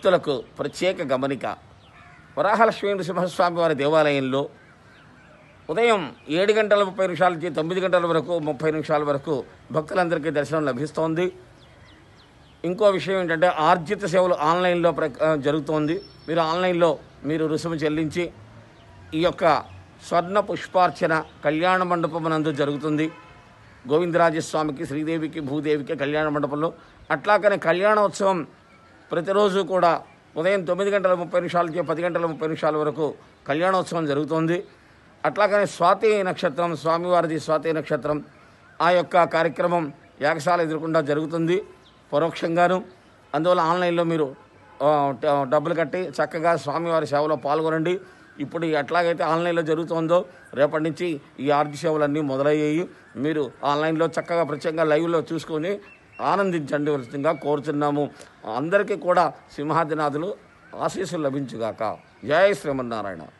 భక్తులకు ప్రత్యేక గమనిక వరాహలక్ష్మీ నృసింహస్వామి వారి దేవాలయంలో ఉదయం ఏడు గంటల ముప్పై నిమిషాల నుంచి తొమ్మిది గంటల వరకు ముప్పై నిమిషాల వరకు భక్తులందరికీ దర్శనం లభిస్తోంది ఇంకో విషయం ఏంటంటే ఆర్జిత సేవలు ఆన్లైన్లో ప్ర జరుగుతోంది మీరు ఆన్లైన్లో మీరు రుసుము చెల్లించి ఈ యొక్క స్వర్ణ పుష్పార్చన కళ్యాణ మండపమునందు జరుగుతుంది గోవిందరాజస్వామికి శ్రీదేవికి భూదేవికి కళ్యాణ మండపంలో అట్లాగనే కళ్యాణోత్సవం ప్రతిరోజు కూడా ఉదయం తొమ్మిది గంటల ముప్పై నిమిషాలకి పది గంటల ముప్పై నిమిషాల వరకు కళ్యాణోత్సవం జరుగుతోంది అట్లాగనే స్వాతి నక్షత్రం స్వామివారిది స్వాతి నక్షత్రం ఆ యొక్క కార్యక్రమం యాగశాల ఎదురకుండా జరుగుతుంది పరోక్షంగాను అందువల్ల ఆన్లైన్లో మీరు డబ్బులు కట్టి చక్కగా స్వామివారి సేవలో పాల్గొనండి ఇప్పుడు ఎట్లాగైతే ఆన్లైన్లో జరుగుతుందో రేపటి నుంచి ఈ ఆర్థిక సేవలన్నీ మొదలయ్యాయి మీరు ఆన్లైన్లో చక్కగా ప్రత్యేకంగా లైవ్లో చూసుకొని ఆనందించండి ఆనందించండివలసిందిగా కోరుతున్నాము అందరికీ కూడా సింహాదినాథులు ఆశీస్సులు లభించుగాక జయ శ్రీమన్నారాయణ